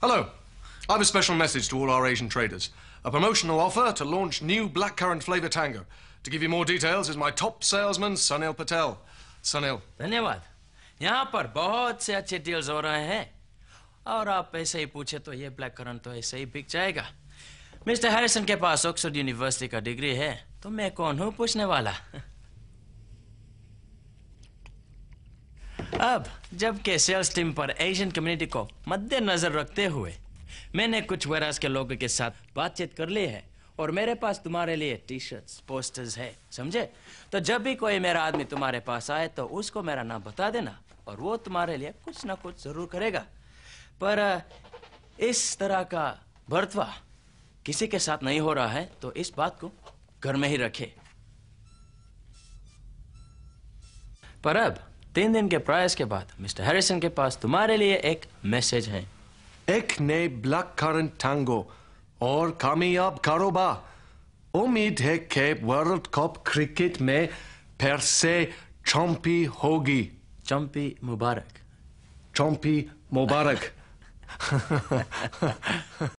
Hello. I've a special message to all our Asian traders. A promotional offer to launch new blackcurrant flavour tango. To give you more details is my top salesman, Sunil Patel. Sunil. धन्यवाद यहाँ पर बहुत से अच्छे deals हो रहे हैं और आप ऐसे ही पूछे तो ये ब्लैक करंट तो ऐसे ही बिक जाएगा मिस्टर हैरिसन के पास ऑक्सफोर्ड यूनिवर्सिटी का डिग्री है तो मैं कौन हूँ पूछने वाला अब जबकि सेल्स टीम पर एशियन कम्युनिटी को मद्देनजर रखते हुए मैंने कुछ वेराज के लोगों के साथ बातचीत कर ली है और मेरे पास तुम्हारे लिए टी शर्ट पोस्टर्स है समझे तो जब भी कोई मेरा आदमी तुम्हारे पास आए तो उसको मेरा नाम बता देना और वो तुम्हारे लिए कुछ ना कुछ जरूर करेगा पर इस तरह का बर्तवा किसी के साथ नहीं हो रहा है तो इस बात को घर में ही रखे पर अब तीन दिन के प्रयास के बाद मिस्टर हैरिसन के पास तुम्हारे लिए एक मैसेज है एक नए ब्लैक करंट टैंगो और कामयाब कारोबार उम्मीद है कि वर्ल्ड कप क्रिकेट में फिर से चौंपी होगी चौंपी मुबारक चौंपी मुबारक